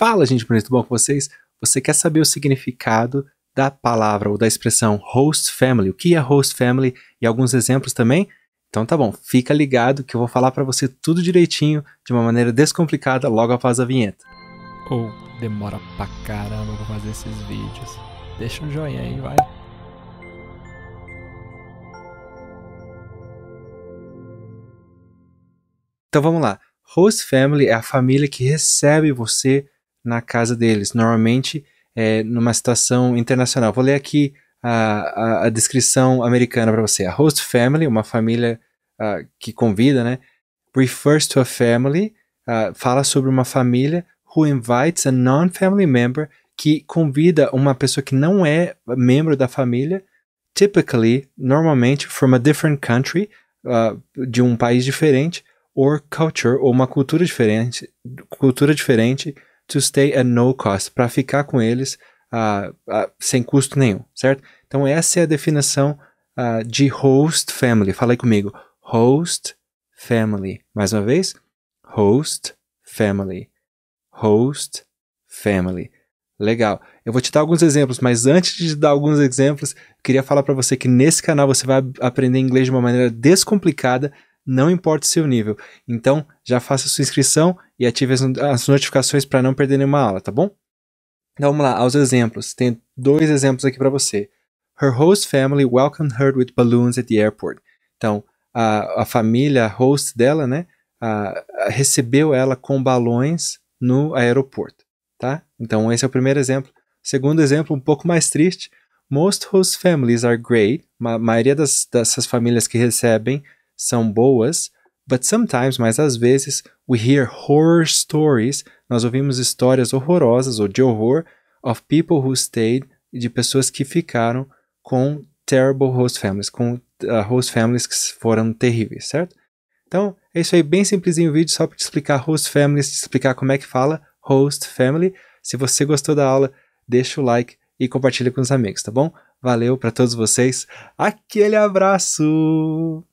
Fala, gente bonito, tudo bom com vocês? Você quer saber o significado da palavra ou da expressão host family? O que é host family e alguns exemplos também? Então tá bom, fica ligado que eu vou falar para você tudo direitinho, de uma maneira descomplicada, logo após a vinheta. Ou oh, demora pra caramba pra fazer esses vídeos. Deixa um joinha aí, vai. Então vamos lá. Host family é a família que recebe você na casa deles, normalmente é, numa situação internacional. Vou ler aqui a, a, a descrição americana para você. A host family, uma família uh, que convida, né? Refers to a family, uh, fala sobre uma família who invites a non-family member que convida uma pessoa que não é membro da família, typically, normalmente, from a different country, uh, de um país diferente, or culture, ou uma cultura diferente, cultura diferente, to stay at no cost, para ficar com eles uh, uh, sem custo nenhum, certo? Então essa é a definição uh, de host family. Fala aí comigo, host family. Mais uma vez, host family, host family. Legal. Eu vou te dar alguns exemplos, mas antes de dar alguns exemplos, eu queria falar para você que nesse canal você vai aprender inglês de uma maneira descomplicada não importa o seu nível. Então, já faça sua inscrição e ative as, as notificações para não perder nenhuma aula, tá bom? Então vamos lá, aos exemplos. Tem dois exemplos aqui para você. Her host family welcomed her with balloons at the airport. Então, a, a família host dela, né, a, a recebeu ela com balões no aeroporto, tá? Então, esse é o primeiro exemplo. Segundo exemplo, um pouco mais triste. Most host families are great. A maioria das, dessas famílias que recebem são boas, but sometimes, mas às vezes, we hear horror stories, nós ouvimos histórias horrorosas ou de horror of people who stayed, de pessoas que ficaram com terrible host families, com uh, host families que foram terríveis, certo? Então, é isso aí, bem simplesinho o vídeo, só para te explicar host families, te explicar como é que fala host family. Se você gostou da aula, deixa o like e compartilha com os amigos, tá bom? Valeu para todos vocês. Aquele abraço!